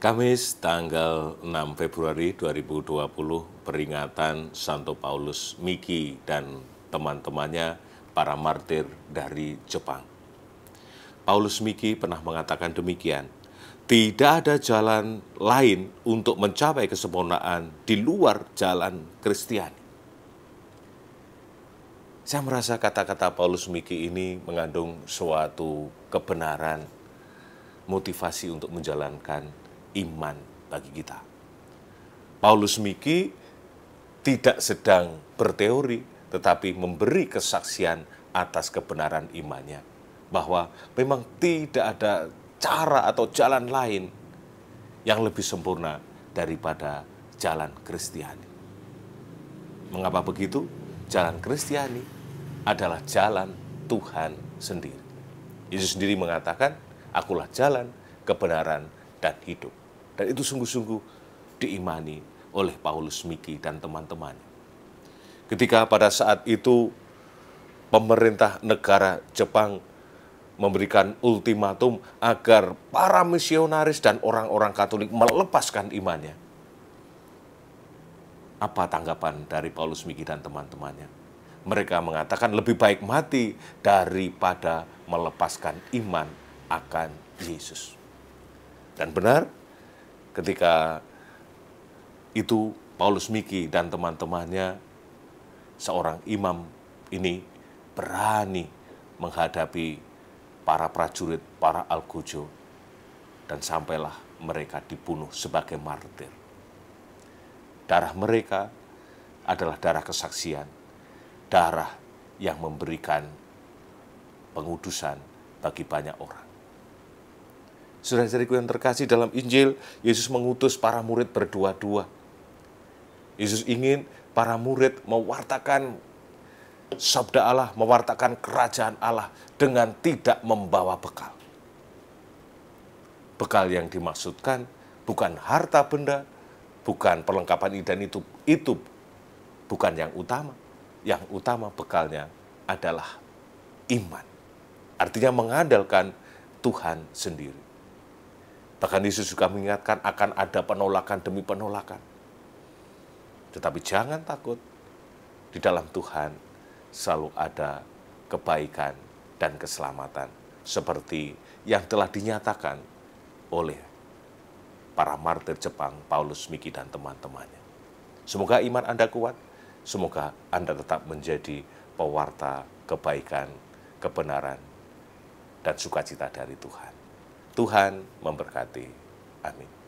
Kamis tanggal 6 Februari 2020 peringatan Santo Paulus Miki dan teman-temannya para martir dari Jepang. Paulus Miki pernah mengatakan demikian, tidak ada jalan lain untuk mencapai kesempurnaan di luar jalan Kristiani. Saya merasa kata-kata Paulus Miki ini mengandung suatu kebenaran motivasi untuk menjalankan iman bagi kita. Paulus Miki tidak sedang berteori, tetapi memberi kesaksian atas kebenaran imannya bahwa memang tidak ada cara atau jalan lain yang lebih sempurna daripada jalan Kristiani. Mengapa begitu? Jalan Kristiani adalah jalan Tuhan sendiri. Yesus sendiri mengatakan, "Akulah jalan, kebenaran, dan hidup." Dan itu sungguh-sungguh diimani oleh Paulus Miki dan teman-temannya. Ketika pada saat itu pemerintah negara Jepang memberikan ultimatum agar para misionaris dan orang-orang Katolik melepaskan imannya. Apa tanggapan dari Paulus Miki dan teman-temannya? Mereka mengatakan lebih baik mati daripada melepaskan iman akan Yesus. Dan benar, ketika itu Paulus Miki dan teman-temannya seorang imam ini berani menghadapi para prajurit, para algojo dan sampailah mereka dibunuh sebagai martir. Darah mereka adalah darah kesaksian, darah yang memberikan pengudusan bagi banyak orang. Saudara-saudariku yang terkasih dalam Injil, Yesus mengutus para murid berdua-dua. Yesus ingin para murid mewartakan sabda Allah, mewartakan kerajaan Allah dengan tidak membawa bekal. Bekal yang dimaksudkan bukan harta benda, bukan perlengkapan dan itu itu bukan yang utama. Yang utama bekalnya adalah iman. Artinya mengandalkan Tuhan sendiri. Bahkan Yesus juga mengingatkan akan ada penolakan demi penolakan. Tetapi jangan takut, di dalam Tuhan selalu ada kebaikan dan keselamatan seperti yang telah dinyatakan oleh para martir Jepang, Paulus Miki dan teman-temannya. Semoga iman Anda kuat, semoga Anda tetap menjadi pewarta kebaikan, kebenaran, dan sukacita dari Tuhan. Tuhan memberkati. Amin.